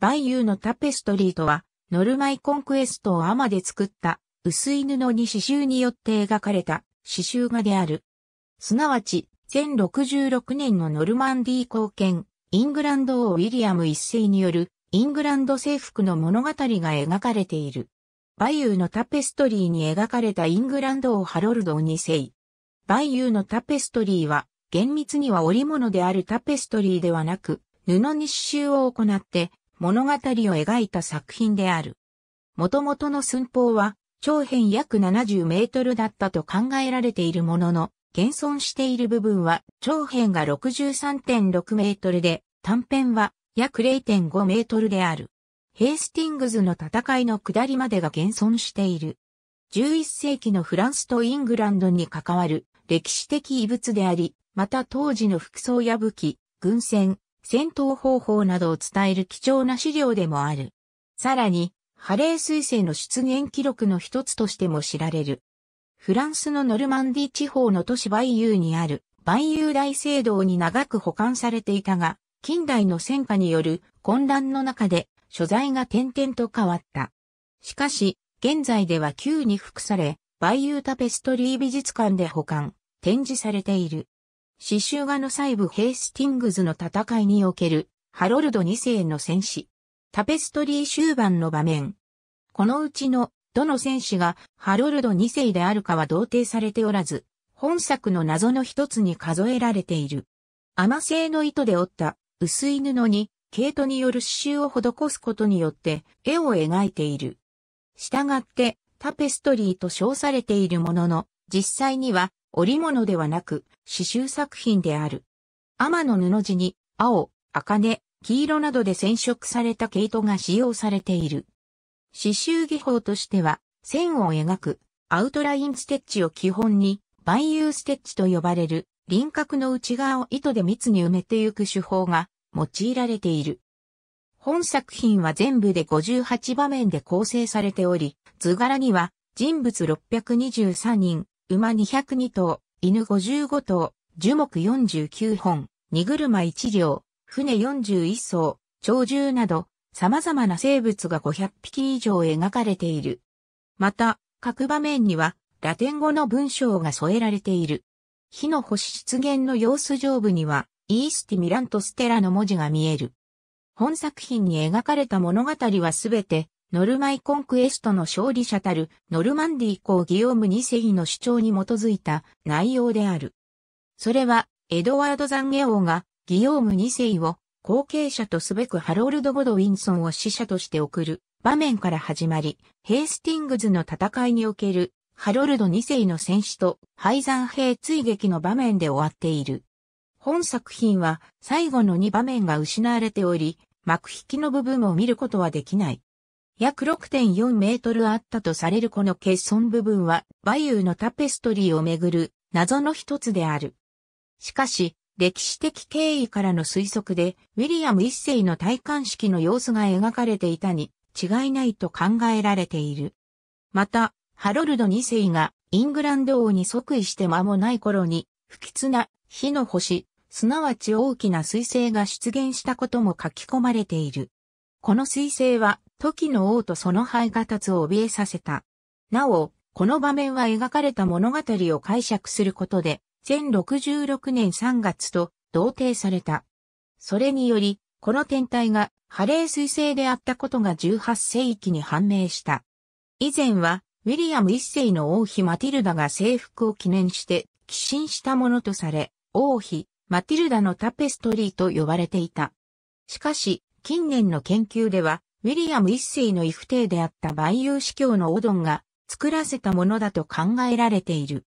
バイユーのタペストリーとは、ノルマイコンクエストをアマで作った薄い布に刺繍によって描かれた刺繍画である。すなわち、全66年のノルマンディー貢献、イングランド王ウィリアム一世によるイングランド征服の物語が描かれている。バイユーのタペストリーに描かれたイングランド王ハロルド二世。バイユーのタペストリーは、厳密には織物であるタペストリーではなく、布に刺繍を行って、物語を描いた作品である。元々の寸法は、長辺約70メートルだったと考えられているものの、現存している部分は、長辺が63.6メートルで、短辺は約0.5メートルである。ヘイスティングズの戦いの下りまでが現存している。11世紀のフランスとイングランドに関わる歴史的遺物であり、また当時の服装や武器、軍船、戦闘方法などを伝える貴重な資料でもある。さらに、ハレー彗星の出現記録の一つとしても知られる。フランスのノルマンディ地方の都市バイユーにある、バイユー大聖堂に長く保管されていたが、近代の戦火による混乱の中で、所在が点々と変わった。しかし、現在では旧に服され、バイユータペストリー美術館で保管、展示されている。刺繍画の細部ヘイスティングズの戦いにおけるハロルド2世の戦士。タペストリー終盤の場面。このうちのどの戦士がハロルド2世であるかは同定されておらず、本作の謎の一つに数えられている。甘製の糸で折った薄い布に毛糸による刺繍を施すことによって絵を描いている。したがってタペストリーと称されているものの、実際には織物ではなく刺繍作品である。天の布地に青、赤根、黄色などで染色された毛糸が使用されている。刺繍技法としては線を描くアウトラインステッチを基本に万有ステッチと呼ばれる輪郭の内側を糸で密に埋めてゆく手法が用いられている。本作品は全部で58場面で構成されており、図柄には人物623人、馬202頭、犬55頭、樹木49本、荷車1両、船41艘、鳥獣など、様々な生物が500匹以上描かれている。また、各場面には、ラテン語の文章が添えられている。火の星出現の様子上部には、イースティミラントステラの文字が見える。本作品に描かれた物語はすべて、ノルマイコンクエストの勝利者たるノルマンディー公ギオーム2世の主張に基づいた内容である。それは、エドワード・ザンゲ王がギオーム2世を後継者とすべくハロルド・ゴドウィンソンを死者として送る場面から始まり、ヘイスティングズの戦いにおけるハロルド2世の戦死と敗残兵追撃の場面で終わっている。本作品は最後の2場面が失われており、幕引きの部分を見ることはできない。約6.4メートルあったとされるこの欠損部分は、バユーのタペストリーをめぐる謎の一つである。しかし、歴史的経緯からの推測で、ウィリアム一世の戴冠式の様子が描かれていたに違いないと考えられている。また、ハロルド二世がイングランド王に即位して間もない頃に、不吉な火の星、すなわち大きな彗星が出現したことも書き込まれている。この彗星は時の王とその灰が立つを怯えさせた。なお、この場面は描かれた物語を解釈することで、1066年3月と同定された。それにより、この天体がハレー彗星であったことが18世紀に判明した。以前は、ウィリアム一世の王妃マティルダが征服を記念して寄進したものとされ、王妃、マティルダのタペストリーと呼ばれていた。しかし、近年の研究では、ウィリアム一世の異父帝であった万有司教のオドンが作らせたものだと考えられている。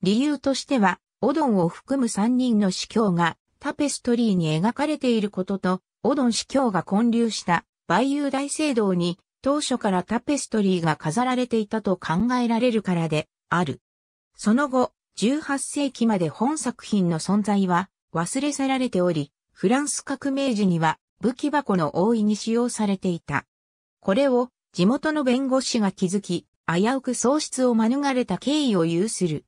理由としては、オドンを含む三人の司教がタペストリーに描かれていることと、オドン司教が混流した万有大聖堂に当初からタペストリーが飾られていたと考えられるからである。その後、18世紀まで本作品の存在は忘れ去られており、フランス革命時には武器箱の大いに使用されていた。これを地元の弁護士が気づき、危うく喪失を免れた経緯を有する。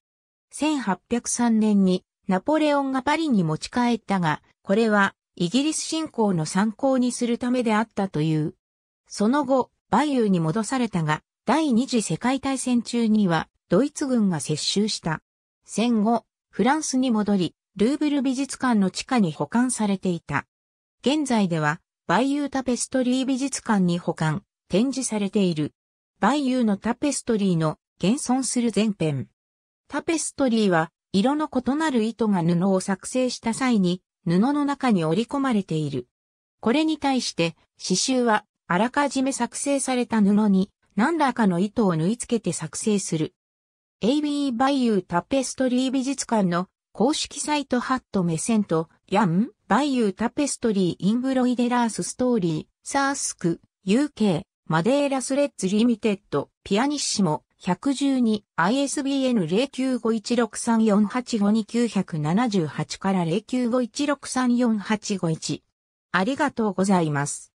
1803年にナポレオンがパリに持ち帰ったが、これはイギリス侵攻の参考にするためであったという。その後、バイユーに戻されたが、第二次世界大戦中にはドイツ軍が接収した。戦後、フランスに戻り、ルーブル美術館の地下に保管されていた。現在では、バイユータペストリー美術館に保管、展示されている。バイユーのタペストリーの現存する前編。タペストリーは、色の異なる糸が布を作成した際に、布の中に織り込まれている。これに対して、刺繍は、あらかじめ作成された布に、何らかの糸を縫い付けて作成する。AB バイユータペストリー美術館の公式サイトハット目線と、ヤン、バイユータペストリーインブロイデラースストーリー、サースク、UK、マデーラスレッズリミテッド、ピアニッシモ、112、ISBN 095163485278から0951634851。ありがとうございます。